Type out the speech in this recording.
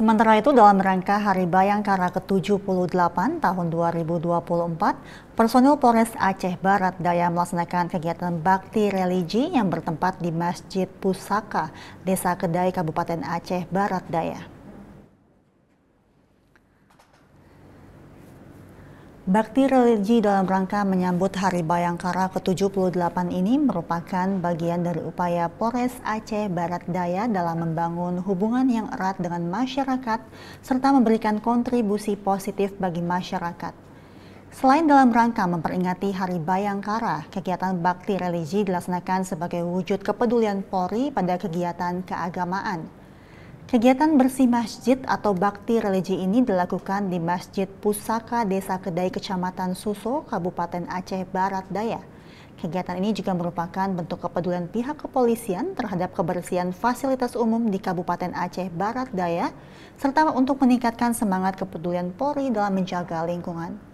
Sementara itu dalam rangka Hari Bayangkara ke-78 tahun 2024, personil Polres Aceh Barat Daya melaksanakan kegiatan bakti religi yang bertempat di Masjid Pusaka, Desa Kedai, Kabupaten Aceh Barat Daya. Bakti religi dalam rangka menyambut Hari Bayangkara ke-78 ini merupakan bagian dari upaya Polres Aceh Barat Daya dalam membangun hubungan yang erat dengan masyarakat serta memberikan kontribusi positif bagi masyarakat. Selain dalam rangka memperingati Hari Bayangkara, kegiatan bakti religi dilaksanakan sebagai wujud kepedulian Polri pada kegiatan keagamaan. Kegiatan bersih masjid atau bakti religi ini dilakukan di Masjid Pusaka Desa Kedai Kecamatan Suso, Kabupaten Aceh Barat Daya. Kegiatan ini juga merupakan bentuk kepedulian pihak kepolisian terhadap kebersihan fasilitas umum di Kabupaten Aceh Barat Daya, serta untuk meningkatkan semangat kepedulian Polri dalam menjaga lingkungan.